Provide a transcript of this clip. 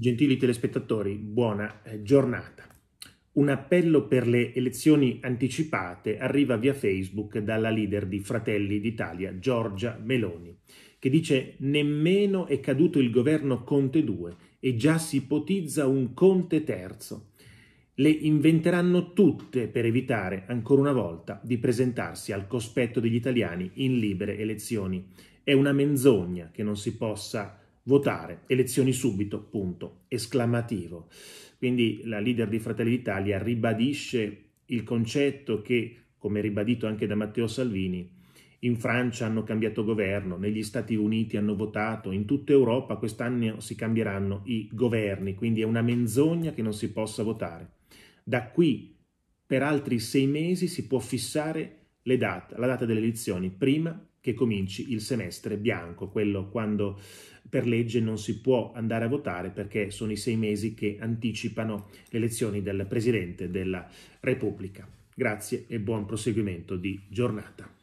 Gentili telespettatori, buona eh, giornata. Un appello per le elezioni anticipate arriva via Facebook dalla leader di Fratelli d'Italia, Giorgia Meloni, che dice nemmeno è caduto il governo Conte 2 e già si ipotizza un Conte terzo. Le inventeranno tutte per evitare, ancora una volta, di presentarsi al cospetto degli italiani in libere elezioni. È una menzogna che non si possa votare, elezioni subito, punto, esclamativo. Quindi la leader di Fratelli d'Italia ribadisce il concetto che, come ribadito anche da Matteo Salvini, in Francia hanno cambiato governo, negli Stati Uniti hanno votato, in tutta Europa quest'anno si cambieranno i governi, quindi è una menzogna che non si possa votare. Da qui per altri sei mesi si può fissare date, la data delle elezioni, prima che cominci il semestre bianco, quello quando per legge non si può andare a votare perché sono i sei mesi che anticipano le elezioni del Presidente della Repubblica. Grazie e buon proseguimento di giornata.